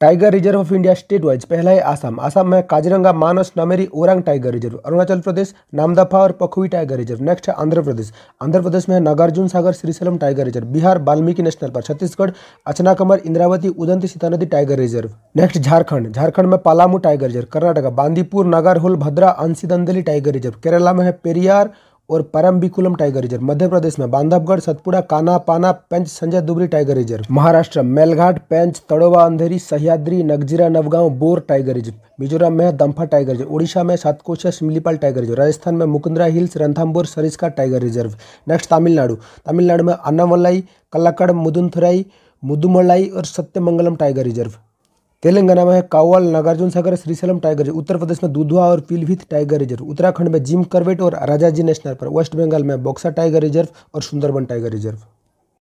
tiger reserve of India state wise पहला है आसाम आसाम में काजरंगा मानस नमेरी ओरंग टाइगर रिजर्व अरुणाचल प्रदेश नामदफा और पखुई टाइगर रिजर्व नेक्स्ट है आंध्र प्रदेश आंध्र प्रदेश में है Nagarjuna Sagar Srisailam tiger reserve Bihar Valmiki national park Chhattisgarh Achanakmar Indravati Udanti Sitanadi tiger reserve next Jharkhand Jharkhand में Palamau tiger reserve Karnataka Bandipur Nagarhole Bhadra Anshi Dandeli tiger reserve Kerala में है पेरियार और परम्बिकुलम टाइगर रिजर्व मध्य प्रदेश में Bandhavgarh Satpura Kanha Panna Pench Sanjay Dubri tiger reserve Maharashtra Melghat Pench Tadoba Andhari Sahyadri Nagzira Navegaon Bor tiger reserve Mizoram में दम्फा टाइगर रिजर्व ओडिशा में सातकोशा शिमलीपाल टाइगर रिजर्व राजस्थान में Mukundra hills Ranthambore Sariska tiger reserve next Tamil Nadu Tamil Nadu में अन्नामलाई कलाकड़ मुदुनथुराई मुदुमलाई और सत्यमंगलम टाइगर रिजर्व तेलंगाना में है कावल नागार्जुन सागर श्रीसेलम टाइगर रिजर्व उत्तर प्रदेश में दुधवा और पीलभित टाइगर रिजर्व उत्तराखंड में जिम करवेट और Rajaji national park West Bengal में बक्सा टाइगर रिजर्व और सुंदरबन टाइगर रिजर्व